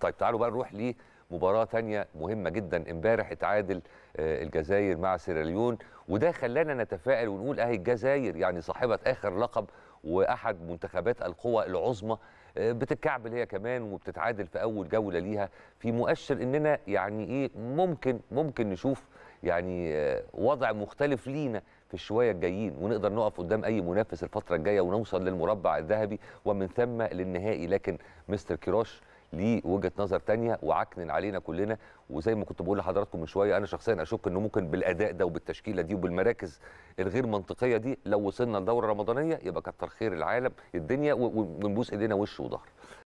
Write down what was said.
طيب تعالوا بقى نروح لمباراه ثانيه مهمه جدا امبارح اتعادل آه، الجزائر مع سيراليون وده خلانا نتفائل ونقول اهي الجزائر يعني صاحبه اخر لقب واحد منتخبات القوى العظمى آه، بتتكعبل هي كمان وبتتعادل في اول جوله ليها في مؤشر اننا يعني ايه ممكن ممكن نشوف يعني آه، وضع مختلف لينا في الشويه الجايين ونقدر نقف قدام اي منافس الفتره الجايه ونوصل للمربع الذهبي ومن ثم للنهائي لكن مستر كيروش ليه وجهه نظر تانية وعكنن علينا كلنا وزي ما كنت بقول لحضراتكم من شويه انا شخصيا اشك انه ممكن بالاداء ده وبالتشكيله دي وبالمراكز الغير منطقيه دي لو وصلنا لدوره رمضانيه يبقى كتر خير العالم الدنيا ونبوس ايدينا وش وظهر